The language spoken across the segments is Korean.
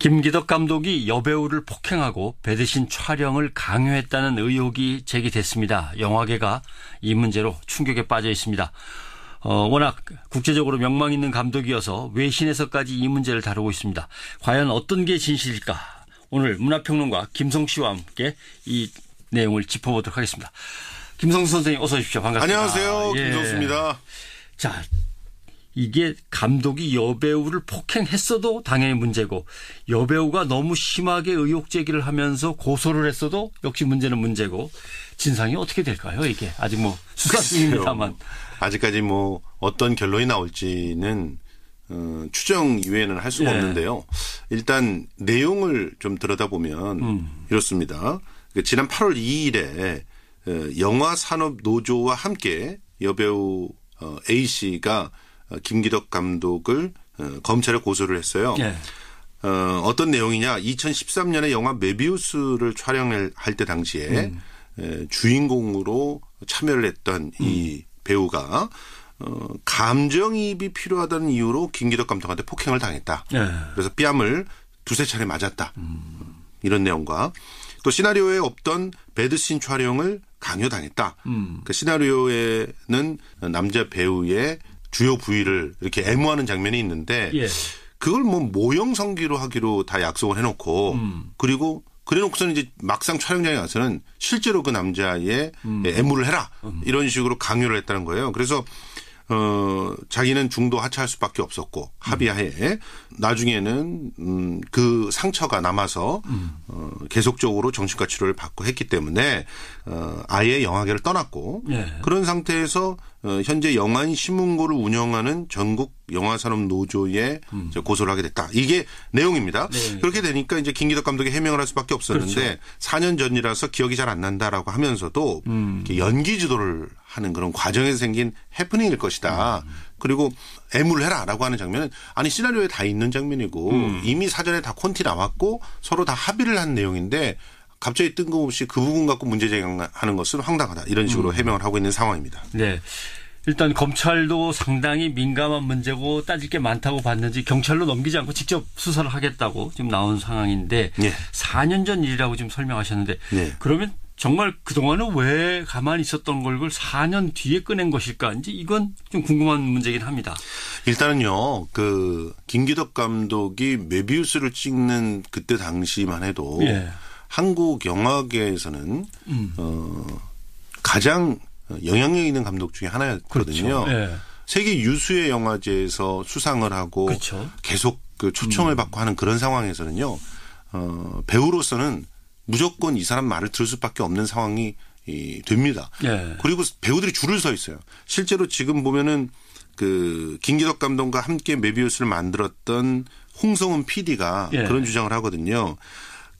김기덕 감독이 여배우를 폭행하고 배 대신 촬영을 강요했다는 의혹이 제기됐습니다. 영화계가 이 문제로 충격에 빠져 있습니다. 어, 워낙 국제적으로 명망 있는 감독이어서 외신에서까지 이 문제를 다루고 있습니다. 과연 어떤 게 진실일까? 오늘 문화평론가 김성 씨와 함께 이 내용을 짚어보도록 하겠습니다. 김성수 선생님 어서 오십시오. 반갑습니다. 안녕하세요. 아, 예. 김성수입니다. 자, 이게 감독이 여배우를 폭행했어도 당연히 문제고 여배우가 너무 심하게 의혹 제기를 하면서 고소를 했어도 역시 문제는 문제고 진상이 어떻게 될까요? 이게 아직 뭐 수사 중입니다만 아직까지 뭐 어떤 결론이 나올지는 어, 추정 이외에는 할 수가 예. 없는데요. 일단 내용을 좀 들여다보면 음. 이렇습니다. 그 지난 8월 2일에 어, 영화산업노조와 함께 여배우 어, A 씨가 어, 김기덕 감독을 어, 검찰에 고소를 했어요. 예. 어, 어떤 내용이냐? 2013년에 영화 메비우스를 촬영할 때 당시에 음. 주인공으로 참여를 했던 음. 이 배우가 어, 감정이입이 필요하다는 이유로 김기덕 감독한테 폭행을 당했다. 예. 그래서 뺨을 두세 차례 맞았다. 음. 이런 내용과 또 시나리오에 없던 배드신 촬영을 강요당했다. 음. 그 시나리오에는 남자 배우의 주요 부위를 이렇게 애무하는 장면이 있는데 예. 그걸 뭐 모형 성기로 하기로 다 약속을 해놓고 음. 그리고 그래놓고서는 이제 막상 촬영장에 가서는 실제로 그 남자의 음. 애무를 해라 이런 식으로 강요를 했다는 거예요. 그래서 어, 자기는 중도 하차할 수밖에 없었고 합의하에 나중에는 음, 그 상처가 남아서 음. 어, 계속적으로 정신과 치료를 받고 했기 때문에 어, 아예 영화계를 떠났고 예. 그런 상태에서 어, 현재 영안 신문고를 운영하는 전국 영화산업 노조에 음. 고소를 하게 됐다. 이게 내용입니다. 네, 네. 그렇게 되니까 이제 김기덕 감독이 해명을 할 수밖에 없었는데 그렇죠. 4년 전이라서 기억이 잘 안 난다라고 하면서도 음. 연기 지도를 하는 그런 과정에서 생긴 해프닝일 것이다. 음. 그리고 애물 해라라고 하는 장면은 아니 시나리오에 다 있는 장면이고 음. 이미 사전에 다 콘티 나왔고 서로 다 합의를 한 내용인데 갑자기 뜬금없이 그 부분 갖고 문제 제기하는 것은 황당하다 이런 식으로 음. 해명을 하고 있는 상황입니다. 네. 일단 검찰도 상당히 민감한 문제고 따질 게 많다고 봤는지 경찰로 넘기지 않고 직접 수사를 하겠다고 지금 나온 상황인데 네. 예. 4년 전 일이라고 지금 설명하셨는데 네. 그러면 정말 그동안은 왜 가만히 있었던 걸 그걸 4년 뒤에 꺼낸 것일까? 이제 이건 좀 궁금한 문제긴 합니다. 일단은요, 그, 김기덕 감독이 메비우스를 찍는 그때 당시만 해도 예. 한국 영화계에서는, 음. 어, 가장 영향력 있는 감독 중에 하나였거든요. 그렇죠. 예. 세계 유수의 영화제에서 수상을 하고 그렇죠. 계속 그 초청을 음. 받고 하는 그런 상황에서는요, 어, 배우로서는 무조건 이 사람 말을 들을 수밖에 없는 상황이 이 됩니다. 예. 그리고 배우들이 줄을 서 있어요. 실제로 지금 보면은 그 김기덕 감독과 함께 메비우스를 만들었던 홍성훈 PD가 예. 그런 주장을 하거든요.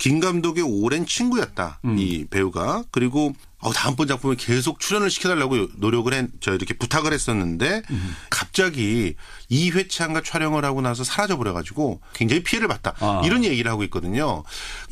김 감독의 오랜 친구였다. 음. 이 배우가. 그리고 어, 다음번 작품에 계속 출연을 시켜달라고 노력을 했, 저 이렇게 부탁을 했었는데, 음. 갑자기 이회창과 촬영을 하고 나서 사라져버려가지고 굉장히 피해를 봤다. 아. 이런 얘기를 하고 있거든요.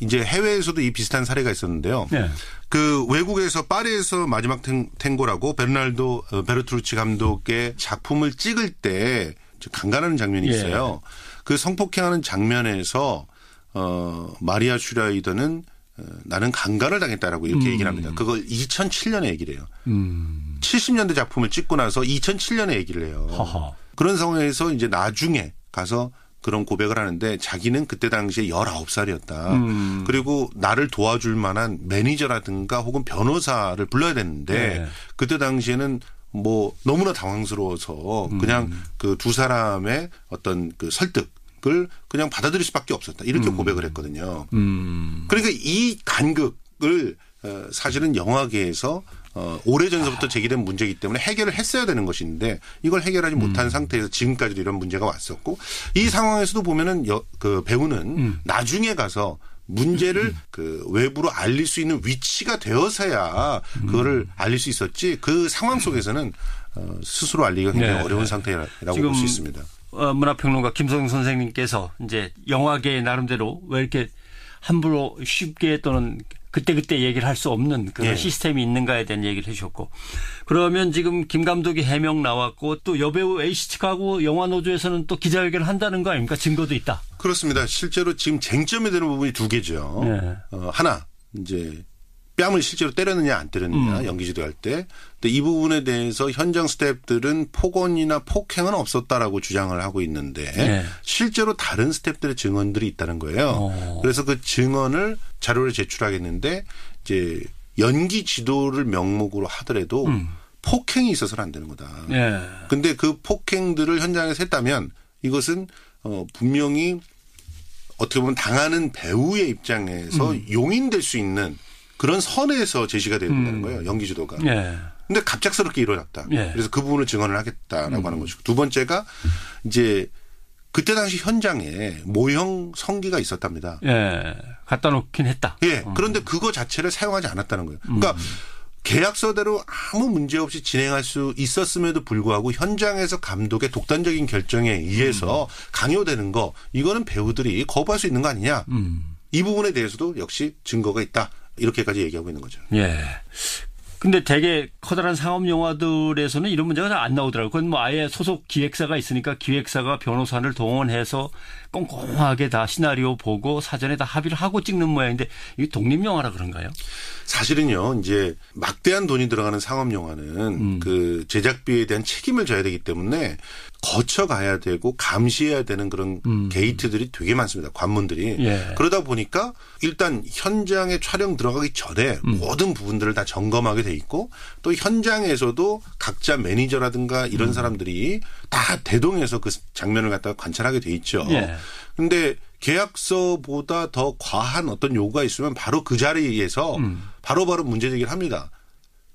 이제 해외에서도 이 비슷한 사례가 있었는데요. 네. 그 외국에서 파리에서 마지막 탱, 고라고 베르날도 어, 베르투르치 감독의 작품을 찍을 때 간간하는 장면이 예. 있어요. 예. 그 성폭행하는 장면에서 어, 마리아 슈라이더는 어, 나는 강간을 당했다라고 이렇게 음. 얘기를 합니다. 그걸 2007년에 얘기를 해요. 음. 70년대 작품을 찍고 나서 2007년에 얘기를 해요. 허허. 그런 상황에서 이제 나중에 가서 그런 고백을 하는데 자기는 그때 당시에 19살이었다. 음. 그리고 나를 도와줄 만한 매니저라든가 혹은 변호사를 불러야 되는데 네. 그때 당시에는 뭐 너무나 당황스러워서 그냥 음. 그두 사람의 어떤 그 설득 을 그냥 받아들일 수밖에 없었다. 이렇게 음. 고백을 했거든요. 음. 그러니까 이 간극을 어, 사실은 영화계에서 어, 오래전서부터 아. 제기된 문제이기 때문에 해결을 했어야 되는 것인데 이걸 해결하지 음. 못한 상태에서 지금까지도 이런 문제가 왔었고 이 음. 상황에서도 보면은 여, 그 배우는 음. 나중에 가서 문제를 그 외부로 알릴 수 있는 위치가 되어서야 그거를 알릴 수 있었지 그 상황 속에서는 어, 스스로 알리기가 굉장히 네. 어려운 상태라고 볼 수 있습니다. 어, 문화평론가 김성영 선생님께서 이제 영화계 의 나름대로 왜 이렇게 함부로 쉽게 또는 그때그때 얘기를 할 수 없는 그런 예. 시스템이 있는가에 대한 얘기를 해주셨고 그러면 지금 김 감독이 해명 나왔고 또 여배우 에이씨 측하고 영화노조에서는 또 기자회견을 한다는 거 아닙니까? 증거도 있다. 그렇습니다. 실제로 지금 쟁점이 되는 부분이 두 개죠. 예. 어, 하나 이제 뺨을 실제로 때렸느냐 안 때렸느냐 음. 연기지도 할 때. 근데 이 부분에 대해서 현장 스탭들은 폭언이나 폭행은 없었다라고 주장을 하고 있는데 네. 실제로 다른 스탭들의 증언들이 있다는 거예요. 오. 어. 그래서 그 증언을 자료를 제출하겠는데 이제 연기 지도를 명목으로 하더라도 음. 폭행이 있어서는 안 되는 거다. 네. 근데 그 폭행들을 현장에서 했다면 이것은 어 분명히 어떻게 보면 당하는 배우의 입장에서 음. 용인될 수 있는 그런 선에서 제시가 돼야 된다는 음. 거예요. 연기주도가. 예. 근데 갑작스럽게 일어났다. 예. 그래서 그 부분을 증언을 하겠다라고 음. 하는 것이고 두 번째가 이제 그때 당시 현장에 모형 성기가 있었답니다. 예. 갖다 놓긴 했다. 예. 음. 그런데 그거 자체를 사용하지 않았다는 거예요. 그러니까 음. 계약서대로 아무 문제 없이 진행할 수 있었음에도 불구하고 현장에서 감독의 독단적인 결정에 의해서 음. 강요되는 거 이거는 배우들이 거부할 수 있는 거 아니냐. 음. 이 부분에 대해서도 역시 증거가 있다. 이렇게까지 얘기하고 있는 거죠. 예. 근데 되게 커다란 상업 영화들에서는 이런 문제가 잘 안 나오더라고요. 그건 뭐 아예 소속 기획사가 있으니까 기획사가 변호사를 동원해서 꼼꼼하게 다 시나리오 보고 사전에 다 합의를 하고 찍는 모양인데 이게 독립영화라 그런가요? 사실은요, 이제 막대한 돈이 들어가는 상업 영화는 음. 그 제작비에 대한 책임을 져야 되기 때문에 거쳐가야 되고 감시해야 되는 그런 음. 게이트들이 되게 많습니다. 관문들이. 예. 그러다 보니까 일단 현장에 촬영 들어가기 전에 음. 모든 부분들을 다 점검하게 돼 있고 또 현장에서도 각자 매니저라든가 이런 음. 사람들이 다 대동해서 그 장면을 갖다가 관찰하게 돼 있죠. 예. 근데 계약서보다 더 과한 어떤 요구가 있으면 바로 그 자리에서 음. 바로바로 문제 제기를 합니다.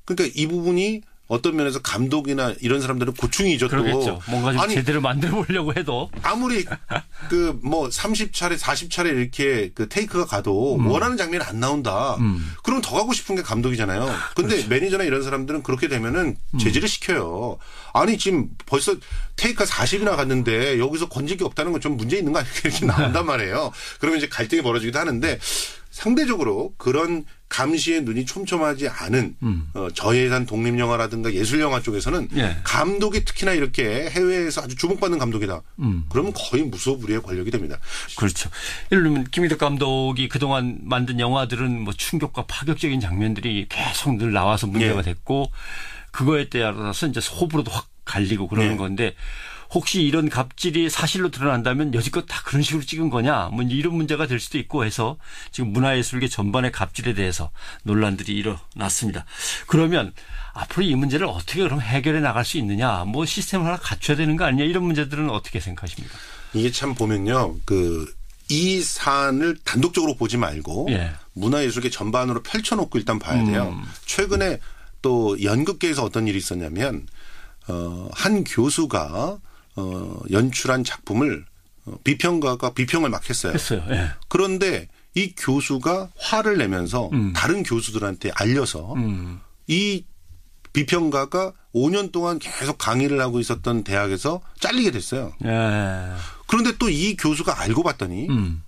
그러니까 이 부분이 어떤 면에서 감독이나 이런 사람들은 고충이죠. 그러죠 또. 뭔가 좀 아니, 제대로 만들어 보려고 해도 아무리 그 뭐 30차례 40차례 이렇게 그 테이크가 가도 음. 원하는 장면이 안 나온다. 음. 그럼 더 가고 싶은 게 감독이잖아요. 근데 그렇죠. 매니저나 이런 사람들은 그렇게 되면은 음. 제지를 시켜요. 아니 지금 벌써 테이크가 40이나 갔는데 여기서 건질 게 없다는 건 좀 문제 있는 거 아니야? 이렇게 나온단 말이에요. 그러면 이제 갈등이 벌어지기도 하는데 상대적으로 그런 감시의 눈이 촘촘하지 않은 음. 어, 저예산 독립 영화라든가 예술 영화 쪽에서는 예. 감독이 특히나 이렇게 해외에서 아주 주목받는 감독이다. 음. 그러면 거의 무소불위의 권력이 됩니다. 그렇죠. 예를 들면 김희덕 감독이 그동안 만든 영화들은 뭐 충격과 파격적인 장면들이 계속 늘 나와서 문제가 예. 됐고 그거에 따라서 이제 호불호도 확 갈리고 그러는 예. 건데 혹시 이런 갑질이 사실로 드러난다면 여지껏 다 그런 식으로 찍은 거냐 뭐 이런 문제가 될 수도 있고 해서 지금 문화예술계 전반의 갑질에 대해서 논란들이 일어났습니다. 그러면 앞으로 이 문제를 어떻게 그럼 해결해 나갈 수 있느냐 뭐 시스템 하나 갖춰야 되는 거 아니냐 이런 문제들은 어떻게 생각하십니까? 이게 참 보면요 그 이 사안을 단독적으로 보지 말고 예. 문화예술계 전반으로 펼쳐놓고 일단 봐야 음. 돼요. 최근에 또 연극계에서 어떤 일이 있었냐면 어, 한 교수가 어, 연출한 작품을 어, 비평가가 비평을 막 했어요. 했어요. 예. 그런데 이 교수가 화를 내면서 음. 다른 교수들한테 알려서 음. 이 비평가가 5년 동안 계속 강의를 하고 있었던 대학에서 잘리게 됐어요. 예. 그런데 또 이 교수가 알고 봤더니 음.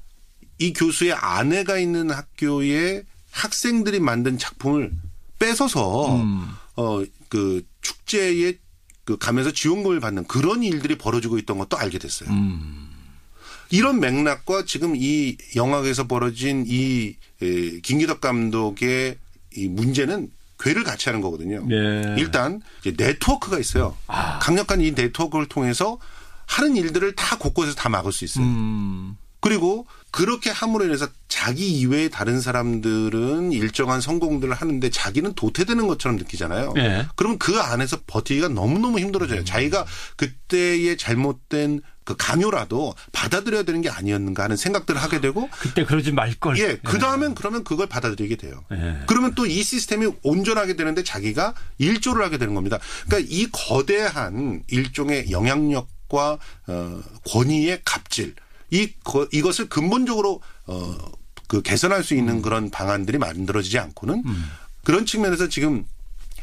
이 교수의 아내가 있는 학교에 학생들이 만든 작품을 뺏어서 음. 어그 축제에 그 가면서 지원금을 받는 그런 일들이 벌어지고 있던 것도 알게 됐어요. 음. 이런 맥락과 지금 이 영화에서 벌어진 이 김기덕 감독의 이 문제는 괴를 같이 하는 거거든요. 예. 일단 네트워크가 있어요. 아. 강력한 이 네트워크를 통해서 하는 일들을 다 곳곳에서 다 막을 수 있어요. 음. 그리고 그렇게 함으로 인해서 자기 이외의 다른 사람들은 일정한 성공들을 하는데 자기는 도태되는 것처럼 느끼잖아요. 네. 예. 그럼 그 안에서 버티기가 너무너무 힘들어져요. 음. 자기가 그때의 잘못된 그 강요라도 받아들여야 되는 게 아니었는가 하는 생각들을 하게 되고 그때 그러지 말걸. 예. 예. 그 다음엔 네. 그러면 그걸 받아들이게 돼요. 네. 그러면 또 이 시스템이 온전하게 되는데 자기가 일조를 하게 되는 겁니다. 그러니까 이 거대한 일종의 영향력과 어, 권위의 갑질 이 이것을 근본적으로 어그 개선할 수 있는 음. 그런 방안들이 만들어지지 않고는 음. 그런 측면에서 지금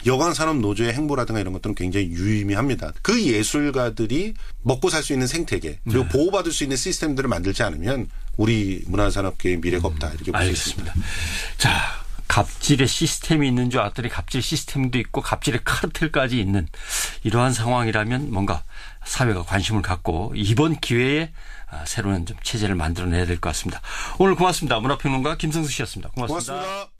여광산업노조의 행보라든가 이런 것들은 굉장히 유의미합니다. 그 예술가들이 먹고 살 수 있는 생태계 그리고 네. 보호받을 수 있는 시스템들을 만들지 않으면 우리 문화산업계의 미래가 없다 이렇게 음, 보겠습니다. 자 갑질의 시스템이 있는 줄 알았더니 갑질 시스템도 있고 갑질의 카르텔까지 있는 이러한 상황이라면 뭔가 사회가 관심을 갖고 이번 기회에 아, 새로운 좀 체제를 만들어내야 될 것 같습니다. 오늘 고맙습니다. 문화평론가 김성수 씨였습니다 고맙습니다. 고맙습니다.